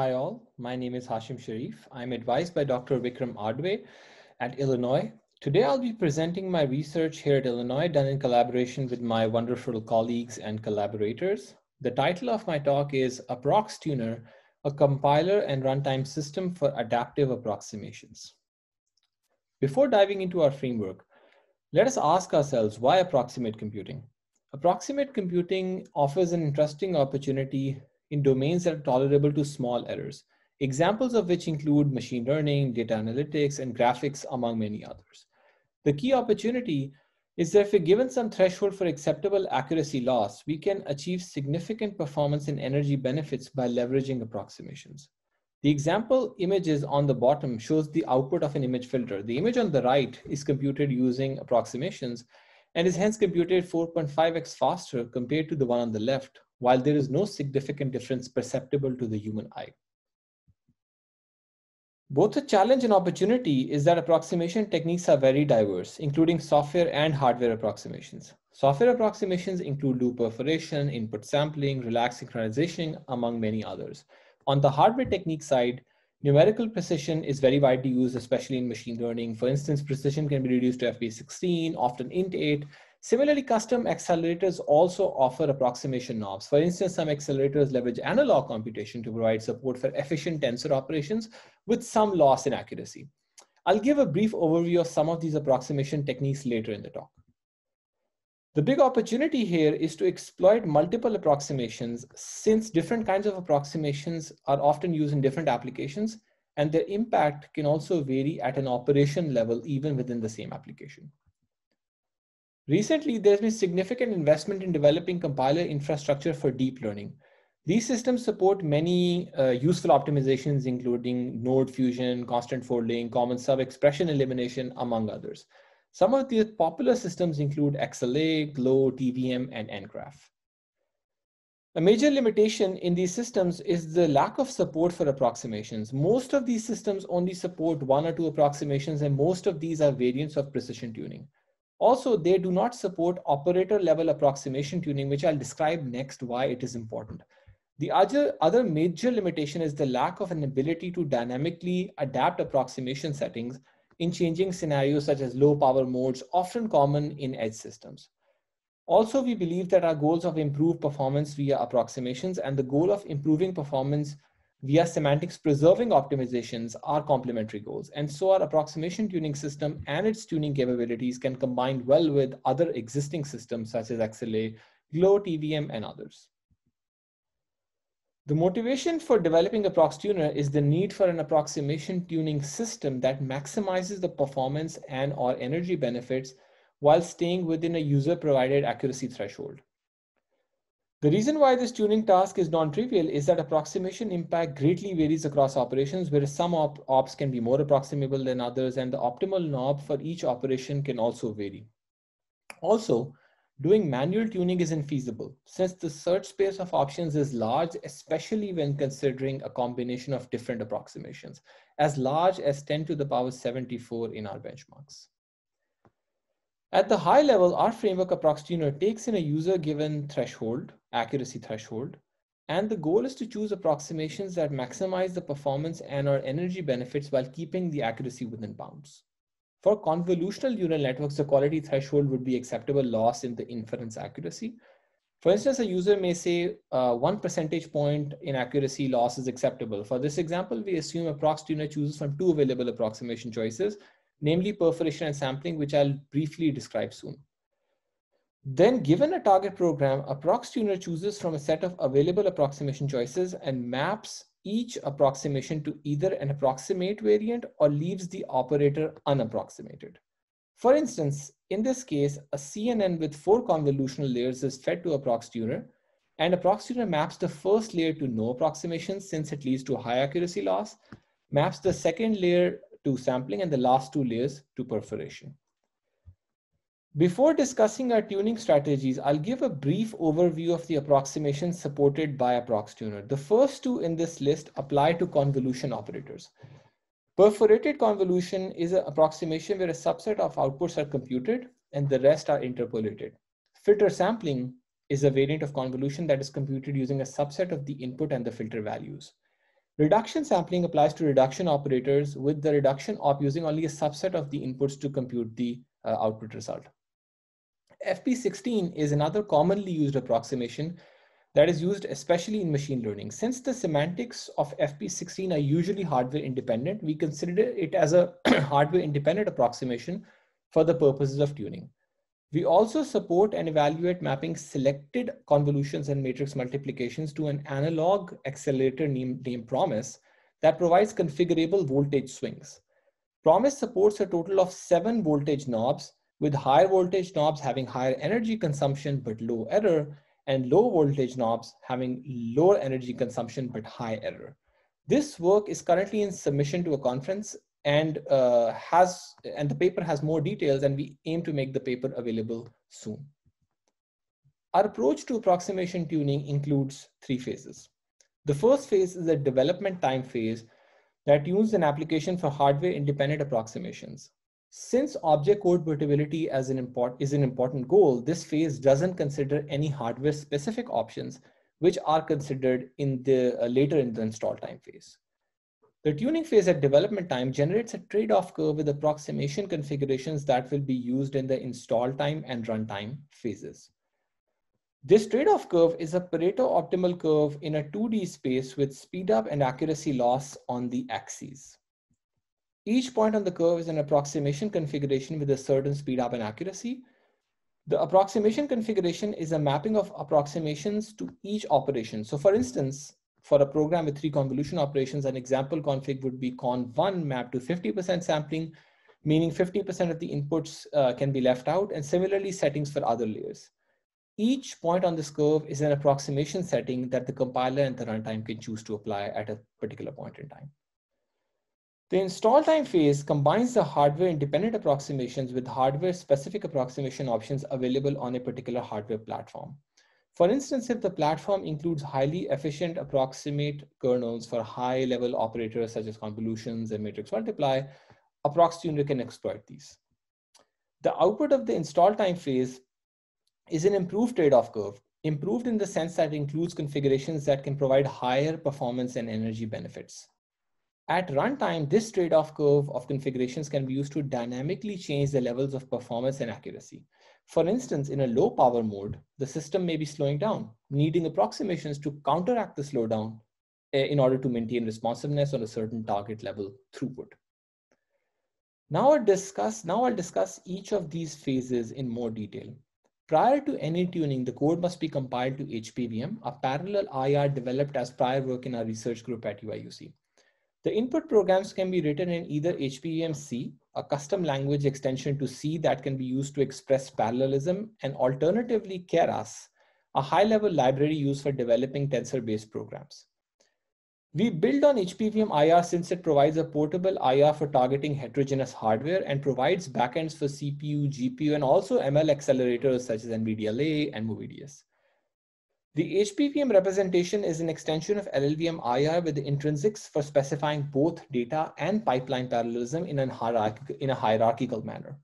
Hi all, my name is Hashim Sharif. I'm advised by Dr. Vikram Adwe at Illinois. Today I'll be presenting my research here at Illinois done in collaboration with my wonderful colleagues and collaborators. The title of my talk is Approx Tuner, a compiler and runtime system for adaptive approximations. Before diving into our framework, let us ask ourselves why approximate computing? Approximate computing offers an interesting opportunity in domains that are tolerable to small errors, examples of which include machine learning, data analytics, and graphics, among many others. The key opportunity is that if we're given some threshold for acceptable accuracy loss, we can achieve significant performance and energy benefits by leveraging approximations. The example images on the bottom shows the output of an image filter. The image on the right is computed using approximations and is hence computed 4.5x faster compared to the one on the left, while there is no significant difference perceptible to the human eye. Both a challenge and opportunity is that approximation techniques are very diverse, including software and hardware approximations. Software approximations include loop perforation, input sampling, relaxed synchronization, among many others. On the hardware technique side, numerical precision is very widely used, especially in machine learning. For instance, precision can be reduced to FP16, often int 8, Similarly, custom accelerators also offer approximation knobs. For instance, some accelerators leverage analog computation to provide support for efficient tensor operations with some loss in accuracy. I'll give a brief overview of some of these approximation techniques later in the talk. The big opportunity here is to exploit multiple approximations since different kinds of approximations are often used in different applications and their impact can also vary at an operation level even within the same application. Recently, there's been significant investment in developing compiler infrastructure for deep learning. These systems support many uh, useful optimizations, including node fusion, constant folding, common sub-expression elimination, among others. Some of the popular systems include XLA, GLOW, TVM, and NGraph. A major limitation in these systems is the lack of support for approximations. Most of these systems only support one or two approximations, and most of these are variants of precision tuning. Also, they do not support operator level approximation tuning, which I'll describe next why it is important. The other, other major limitation is the lack of an ability to dynamically adapt approximation settings in changing scenarios such as low power modes, often common in edge systems. Also, we believe that our goals of improved performance via approximations and the goal of improving performance via semantics preserving optimizations are complementary goals. And so our approximation tuning system and its tuning capabilities can combine well with other existing systems such as XLA, Glow, TVM, and others. The motivation for developing a prox tuner is the need for an approximation tuning system that maximizes the performance and or energy benefits while staying within a user provided accuracy threshold. The reason why this tuning task is non-trivial is that approximation impact greatly varies across operations, whereas some op ops can be more approximable than others, and the optimal knob for each operation can also vary. Also, doing manual tuning is infeasible since the search space of options is large, especially when considering a combination of different approximations, as large as 10 to the power 74 in our benchmarks. At the high level, our framework approximator takes in a user given threshold, accuracy threshold, and the goal is to choose approximations that maximize the performance and or energy benefits while keeping the accuracy within bounds. For convolutional neural networks, the quality threshold would be acceptable loss in the inference accuracy. For instance, a user may say uh, one percentage point in accuracy loss is acceptable. For this example, we assume approximator chooses from two available approximation choices namely perforation and sampling, which I'll briefly describe soon. Then given a target program, a tuner chooses from a set of available approximation choices and maps each approximation to either an approximate variant or leaves the operator unapproximated. For instance, in this case, a CNN with four convolutional layers is fed to a tuner, and a tuner maps the first layer to no approximation since it leads to high accuracy loss, maps the second layer to sampling and the last two layers to perforation. Before discussing our tuning strategies, I'll give a brief overview of the approximations supported by ApproxTuner. The first two in this list apply to convolution operators. Perforated convolution is an approximation where a subset of outputs are computed and the rest are interpolated. Filter sampling is a variant of convolution that is computed using a subset of the input and the filter values. Reduction sampling applies to reduction operators with the reduction op using only a subset of the inputs to compute the uh, output result. FP16 is another commonly used approximation that is used especially in machine learning. Since the semantics of FP16 are usually hardware independent, we consider it as a hardware independent approximation for the purposes of tuning. We also support and evaluate mapping selected convolutions and matrix multiplications to an analog accelerator named, Promise that provides configurable voltage swings. Promise supports a total of seven voltage knobs, with higher voltage knobs having higher energy consumption but low error, and low voltage knobs having lower energy consumption but high error. This work is currently in submission to a conference and uh, has and the paper has more details and we aim to make the paper available soon. Our approach to approximation tuning includes three phases. The first phase is a development time phase that tunes an application for hardware independent approximations. Since object code portability as an import is an important goal, this phase doesn't consider any hardware specific options which are considered in the uh, later in the install time phase. The tuning phase at development time generates a trade-off curve with approximation configurations that will be used in the install time and runtime phases. This trade-off curve is a Pareto optimal curve in a 2D space with speedup and accuracy loss on the axes. Each point on the curve is an approximation configuration with a certain speedup and accuracy. The approximation configuration is a mapping of approximations to each operation. So for instance, for a program with three convolution operations, an example config would be con1 mapped to 50% sampling, meaning 50% of the inputs uh, can be left out, and similarly settings for other layers. Each point on this curve is an approximation setting that the compiler and the runtime can choose to apply at a particular point in time. The install time phase combines the hardware independent approximations with hardware specific approximation options available on a particular hardware platform. For instance, if the platform includes highly efficient approximate kernels for high level operators such as convolutions and matrix multiply, a can exploit these. The output of the install time phase is an improved trade-off curve, improved in the sense that it includes configurations that can provide higher performance and energy benefits. At runtime, this trade-off curve of configurations can be used to dynamically change the levels of performance and accuracy. For instance, in a low power mode, the system may be slowing down, needing approximations to counteract the slowdown eh, in order to maintain responsiveness on a certain target level throughput. Now I'll discuss, now I'll discuss each of these phases in more detail. Prior to any tuning, the code must be compiled to HPVM, a parallel IR developed as prior work in our research group at UIUC. The input programs can be written in either HPVM C a custom language extension to C that can be used to express parallelism, and alternatively Keras, a high-level library used for developing tensor-based programs. We build on HPVM IR since it provides a portable IR for targeting heterogeneous hardware and provides backends for CPU, GPU, and also ML accelerators such as NVDLA and MoVDS. The HPVM representation is an extension of LLVM IR with the intrinsics for specifying both data and pipeline parallelism in, in, a hierarchical manner.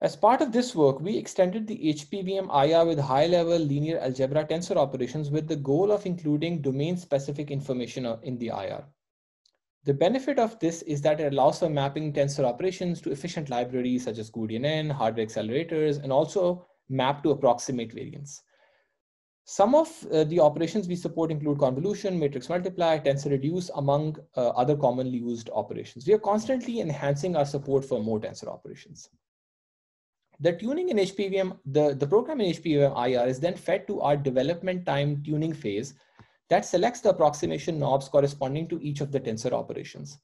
As part of this work, we extended the HPVM IR with high-level linear algebra tensor operations with the goal of including domain-specific information in the IR. The benefit of this is that it allows for mapping tensor operations to efficient libraries such as GooDNN, hardware accelerators, and also map to approximate variance. Some of uh, the operations we support include convolution, matrix multiply, tensor reduce, among uh, other commonly used operations. We are constantly enhancing our support for more tensor operations. The tuning in HPVM, the, the program in HPVM IR is then fed to our development time tuning phase that selects the approximation knobs corresponding to each of the tensor operations.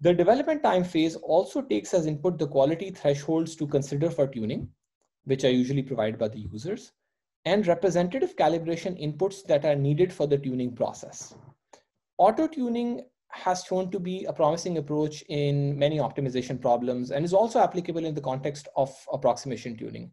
The development time phase also takes as input the quality thresholds to consider for tuning, which are usually provided by the users and representative calibration inputs that are needed for the tuning process. Auto-tuning has shown to be a promising approach in many optimization problems and is also applicable in the context of approximation tuning.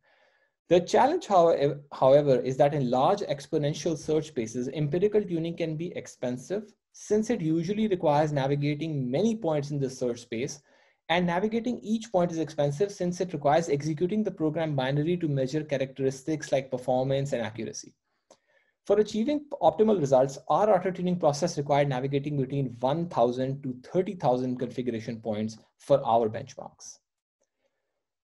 The challenge, however, is that in large exponential search spaces, empirical tuning can be expensive since it usually requires navigating many points in the search space and navigating each point is expensive since it requires executing the program binary to measure characteristics like performance and accuracy. For achieving optimal results, our auto-tuning process required navigating between 1,000 to 30,000 configuration points for our benchmarks.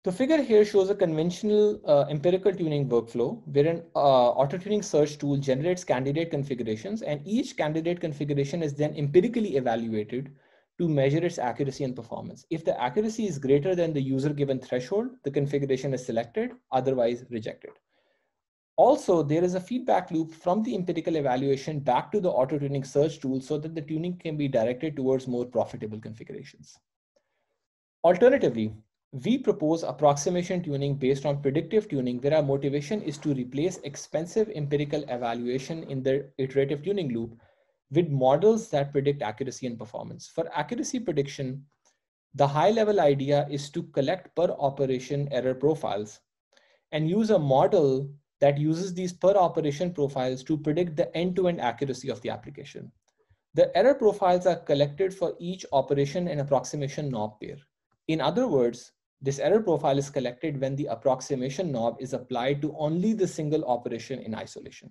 The figure here shows a conventional uh, empirical tuning workflow wherein uh, auto-tuning search tool generates candidate configurations and each candidate configuration is then empirically evaluated to measure its accuracy and performance. If the accuracy is greater than the user given threshold, the configuration is selected, otherwise rejected. Also, there is a feedback loop from the empirical evaluation back to the auto tuning search tool so that the tuning can be directed towards more profitable configurations. Alternatively, we propose approximation tuning based on predictive tuning where our motivation is to replace expensive empirical evaluation in the iterative tuning loop with models that predict accuracy and performance. For accuracy prediction, the high level idea is to collect per operation error profiles and use a model that uses these per operation profiles to predict the end to end accuracy of the application. The error profiles are collected for each operation and approximation knob pair. In other words, this error profile is collected when the approximation knob is applied to only the single operation in isolation.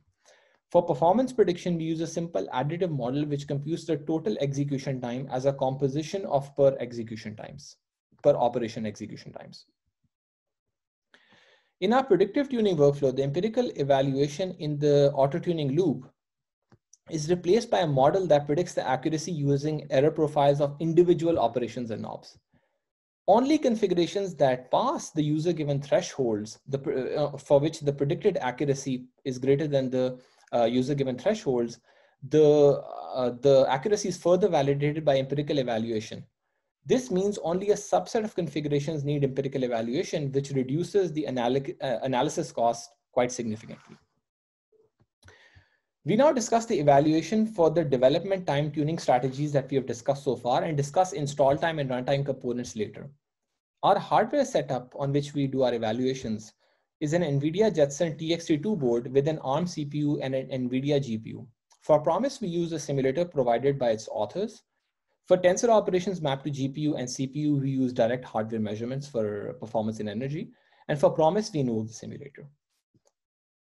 For performance prediction, we use a simple additive model which computes the total execution time as a composition of per execution times, per operation execution times. In our predictive tuning workflow, the empirical evaluation in the auto-tuning loop is replaced by a model that predicts the accuracy using error profiles of individual operations and knobs. Only configurations that pass the user given thresholds the, uh, for which the predicted accuracy is greater than the uh, user given thresholds, the, uh, the accuracy is further validated by empirical evaluation. This means only a subset of configurations need empirical evaluation, which reduces the uh, analysis cost quite significantly. We now discuss the evaluation for the development time tuning strategies that we have discussed so far and discuss install time and runtime components later. Our hardware setup on which we do our evaluations is an NVIDIA Jetson tx 2 board with an ARM CPU and an NVIDIA GPU. For Promise, we use a simulator provided by its authors. For tensor operations mapped to GPU and CPU, we use direct hardware measurements for performance and energy. And for Promise, we know the simulator.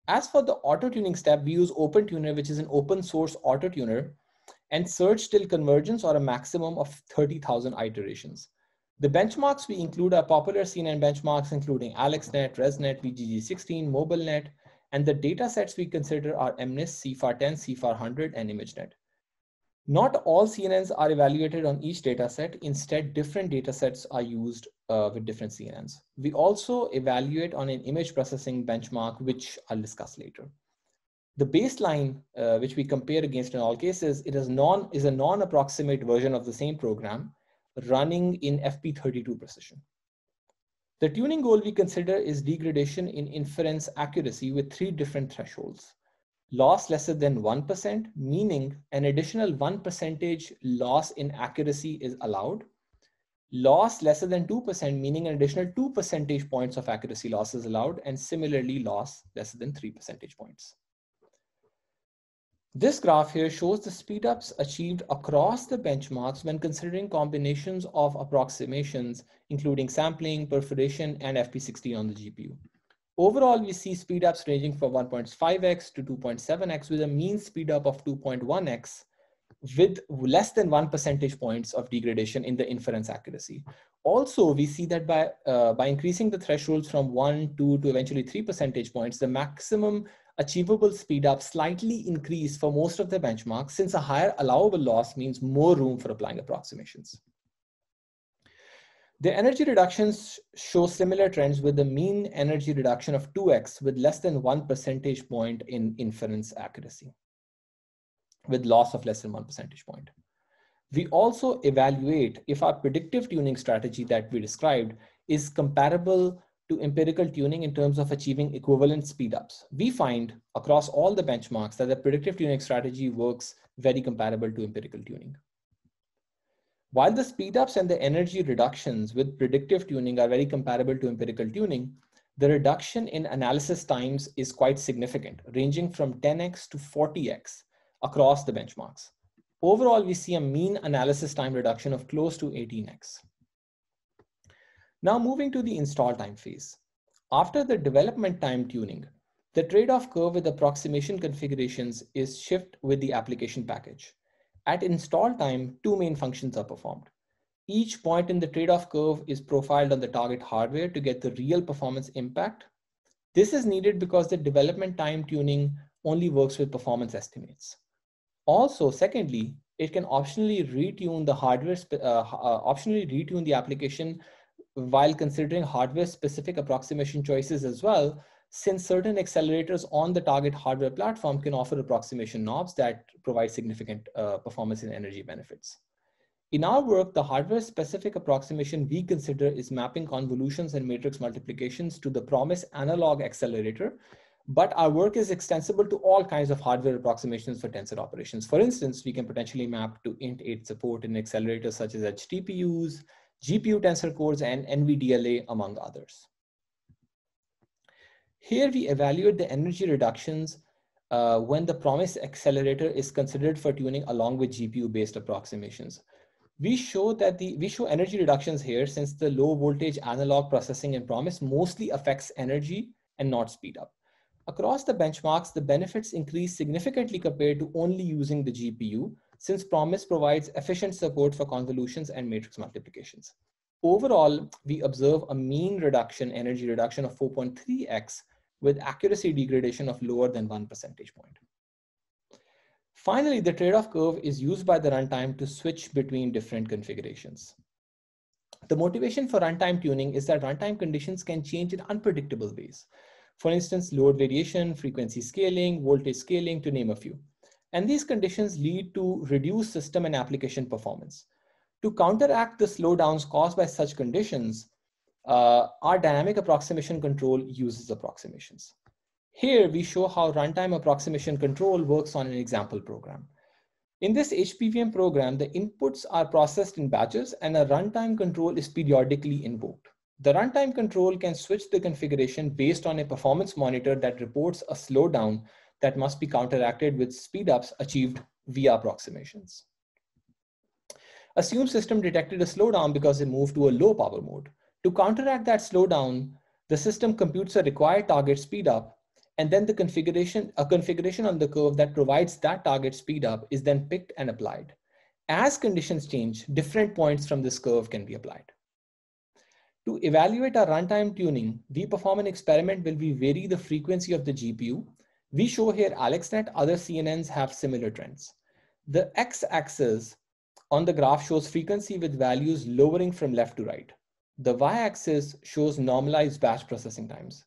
As for the auto-tuning step, we use OpenTuner, which is an open source auto-tuner, and search till convergence or a maximum of 30,000 iterations. The benchmarks we include are popular CNN benchmarks, including AlexNet, ResNet, VGG16, MobileNet, and the datasets we consider are MNIST, CIFAR10, CIFAR100, and ImageNet. Not all CNNs are evaluated on each dataset. Instead, different datasets are used uh, with different CNNs. We also evaluate on an image processing benchmark, which I'll discuss later. The baseline, uh, which we compare against in all cases, it is, non, is a non-approximate version of the same program running in FP32 precision. The tuning goal we consider is degradation in inference accuracy with three different thresholds. Loss lesser than 1%, meaning an additional 1 percentage loss in accuracy is allowed. Loss lesser than 2%, meaning an additional 2 percentage points of accuracy loss is allowed, and similarly loss lesser than 3 percentage points. This graph here shows the speedups achieved across the benchmarks when considering combinations of approximations, including sampling, perforation, and FP60 on the GPU. Overall, we see speedups ranging from 1.5x to 2.7x with a mean speedup of 2.1x with less than one percentage points of degradation in the inference accuracy. Also, we see that by, uh, by increasing the thresholds from one, two, to eventually three percentage points, the maximum achievable speed up slightly increased for most of the benchmarks since a higher allowable loss means more room for applying approximations. The energy reductions show similar trends with the mean energy reduction of 2x with less than one percentage point in inference accuracy with loss of less than one percentage point. We also evaluate if our predictive tuning strategy that we described is comparable to empirical tuning in terms of achieving equivalent speedups. We find across all the benchmarks that the predictive tuning strategy works very comparable to empirical tuning. While the speedups and the energy reductions with predictive tuning are very comparable to empirical tuning, the reduction in analysis times is quite significant, ranging from 10x to 40x across the benchmarks. Overall, we see a mean analysis time reduction of close to 18x. Now moving to the install time phase. After the development time tuning, the trade-off curve with approximation configurations is shift with the application package. At install time, two main functions are performed. Each point in the trade-off curve is profiled on the target hardware to get the real performance impact. This is needed because the development time tuning only works with performance estimates. Also, secondly, it can optionally retune the hardware, uh, uh, optionally retune the application while considering hardware-specific approximation choices as well, since certain accelerators on the target hardware platform can offer approximation knobs that provide significant uh, performance and energy benefits. In our work, the hardware-specific approximation we consider is mapping convolutions and matrix multiplications to the promised analog accelerator, but our work is extensible to all kinds of hardware approximations for tensor operations. For instance, we can potentially map to int 8 support in accelerators such as HTPUs, GPU tensor cores, and NVDLA, among others. Here we evaluate the energy reductions uh, when the promise accelerator is considered for tuning along with GPU-based approximations. We show that the we show energy reductions here since the low voltage analog processing in promise mostly affects energy and not speed up. Across the benchmarks, the benefits increase significantly compared to only using the GPU, since promise provides efficient support for convolutions and matrix multiplications. Overall, we observe a mean reduction, energy reduction of 4.3x with accuracy degradation of lower than one percentage point. Finally, the trade-off curve is used by the runtime to switch between different configurations. The motivation for runtime tuning is that runtime conditions can change in unpredictable ways. For instance, load variation, frequency scaling, voltage scaling, to name a few. And these conditions lead to reduced system and application performance. To counteract the slowdowns caused by such conditions, uh, our dynamic approximation control uses approximations. Here we show how runtime approximation control works on an example program. In this HPVM program, the inputs are processed in batches and a runtime control is periodically invoked. The runtime control can switch the configuration based on a performance monitor that reports a slowdown that must be counteracted with speedups achieved via approximations. Assume system detected a slowdown because it moved to a low power mode. To counteract that slowdown, the system computes a required target speedup, and then the configuration, a configuration on the curve that provides that target speedup is then picked and applied. As conditions change, different points from this curve can be applied. To evaluate our runtime tuning, we perform an experiment where we vary the frequency of the GPU we show here Alex other CNNs have similar trends. The x-axis on the graph shows frequency with values lowering from left to right. The y-axis shows normalized batch processing times.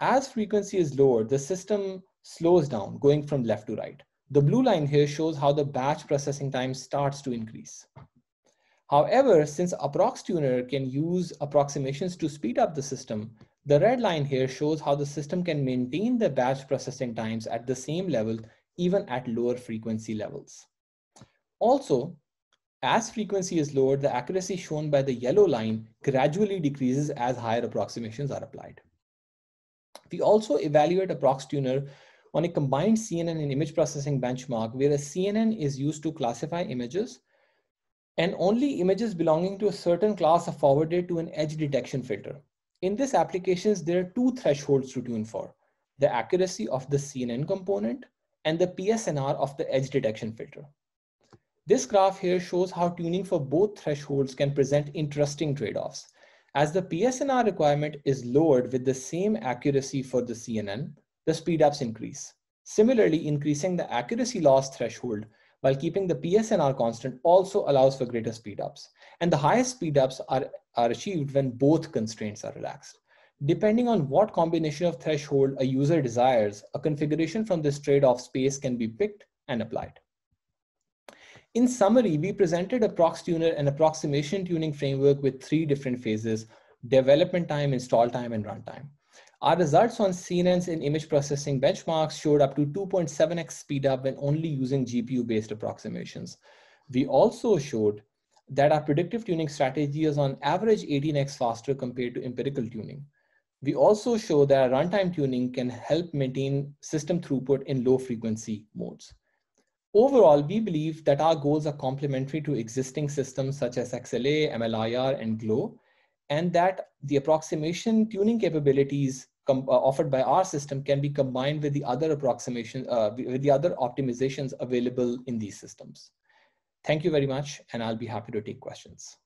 As frequency is lowered, the system slows down, going from left to right. The blue line here shows how the batch processing time starts to increase. However, since tuner can use approximations to speed up the system, the red line here shows how the system can maintain the batch processing times at the same level, even at lower frequency levels. Also, as frequency is lowered, the accuracy shown by the yellow line gradually decreases as higher approximations are applied. We also evaluate a ProxTuner on a combined CNN and image processing benchmark where a CNN is used to classify images and only images belonging to a certain class are forwarded to an edge detection filter. In these applications, there are two thresholds to tune for, the accuracy of the CNN component and the PSNR of the edge detection filter. This graph here shows how tuning for both thresholds can present interesting trade-offs. As the PSNR requirement is lowered with the same accuracy for the CNN, the speedups increase. Similarly, increasing the accuracy loss threshold while keeping the PSNR constant also allows for greater speedups. And the highest speedups are, are achieved when both constraints are relaxed. Depending on what combination of threshold a user desires, a configuration from this trade-off space can be picked and applied. In summary, we presented a prox tuner and approximation tuning framework with three different phases, development time, install time, and runtime. Our results on CNNs in image processing benchmarks showed up to 2.7x speedup when only using GPU-based approximations. We also showed that our predictive tuning strategy is on average 18x faster compared to empirical tuning. We also show that runtime tuning can help maintain system throughput in low frequency modes. Overall, we believe that our goals are complementary to existing systems such as XLA, MLIR, and GLOW, and that the approximation tuning capabilities uh, offered by our system can be combined with the other approximation, uh, with the other optimizations available in these systems. Thank you very much, and I'll be happy to take questions.